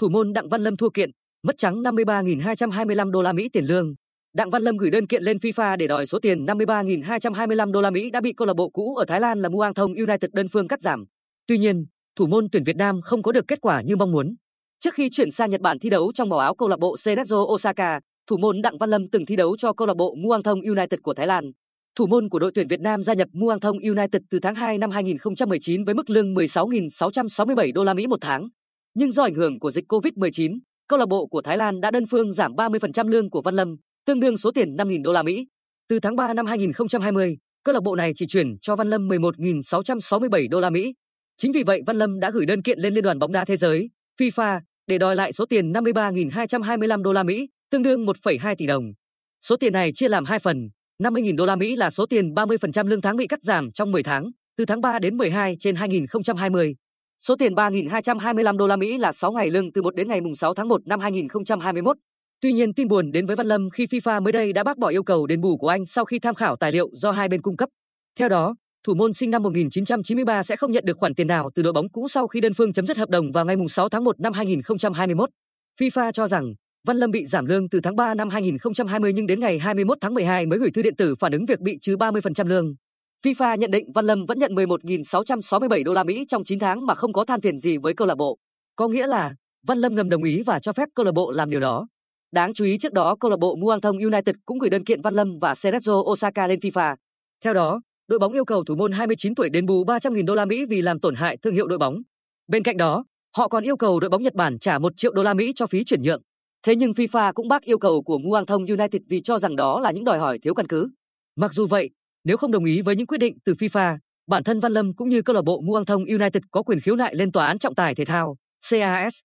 thủ môn Đặng Văn Lâm thua kiện, mất trắng 53.225 đô la Mỹ tiền lương. Đặng Văn Lâm gửi đơn kiện lên FIFA để đòi số tiền 53.225 đô la Mỹ đã bị câu lạc bộ cũ ở Thái Lan là Muangthong United đơn phương cắt giảm. Tuy nhiên, thủ môn tuyển Việt Nam không có được kết quả như mong muốn. Trước khi chuyển sang Nhật Bản thi đấu trong màu áo câu lạc bộ Cerezo Osaka, thủ môn Đặng Văn Lâm từng thi đấu cho câu lạc bộ Muangthong United của Thái Lan. Thủ môn của đội tuyển Việt Nam gia nhập Muangthong United từ tháng 2 năm 2019 với mức lương 16.667 đô la Mỹ một tháng nhưng do ảnh hưởng của dịch Covid-19, câu lạc bộ của Thái Lan đã đơn phương giảm 30% lương của Văn Lâm, tương đương số tiền 5.000 đô la Mỹ. Từ tháng 3 năm 2020, câu lạc bộ này chỉ chuyển cho Văn Lâm 11.667 đô la Mỹ. Chính vì vậy Văn Lâm đã gửi đơn kiện lên Liên đoàn bóng đá thế giới, FIFA để đòi lại số tiền 53.225 đô la Mỹ, tương đương 1,2 tỷ đồng. Số tiền này chia làm hai phần, 50.000 đô la Mỹ là số tiền 30% lương tháng bị cắt giảm trong 10 tháng, từ tháng 3 đến 12 trên 2020 Số tiền 3.225 đô la Mỹ là 6 ngày lương từ 1 đến ngày 6 tháng 1 năm 2021. Tuy nhiên tin buồn đến với Văn Lâm khi FIFA mới đây đã bác bỏ yêu cầu đền bù của anh sau khi tham khảo tài liệu do hai bên cung cấp. Theo đó, thủ môn sinh năm 1993 sẽ không nhận được khoản tiền nào từ đội bóng cũ sau khi đơn phương chấm dứt hợp đồng vào ngày 6 tháng 1 năm 2021. FIFA cho rằng Văn Lâm bị giảm lương từ tháng 3 năm 2020 nhưng đến ngày 21 tháng 12 mới gửi thư điện tử phản ứng việc bị trừ 30% lương. FIFA nhận định Văn Lâm vẫn nhận 11.667 đô la Mỹ trong 9 tháng mà không có than phiền gì với câu lạc bộ. Có nghĩa là Văn Lâm ngầm đồng ý và cho phép câu lạc bộ làm điều đó. Đáng chú ý trước đó câu lạc bộ Muangthong United cũng gửi đơn kiện Văn Lâm và Cerezo Osaka lên FIFA. Theo đó, đội bóng yêu cầu thủ môn 29 tuổi đến bù 300.000 đô la Mỹ vì làm tổn hại thương hiệu đội bóng. Bên cạnh đó, họ còn yêu cầu đội bóng Nhật Bản trả 1 triệu đô la Mỹ cho phí chuyển nhượng. Thế nhưng FIFA cũng bác yêu cầu của Muangthong United vì cho rằng đó là những đòi hỏi thiếu căn cứ. Mặc dù vậy, nếu không đồng ý với những quyết định từ FIFA, bản thân Văn Lâm cũng như câu lạc bộ Muang Thông United có quyền khiếu nại lên tòa án trọng tài thể thao CAS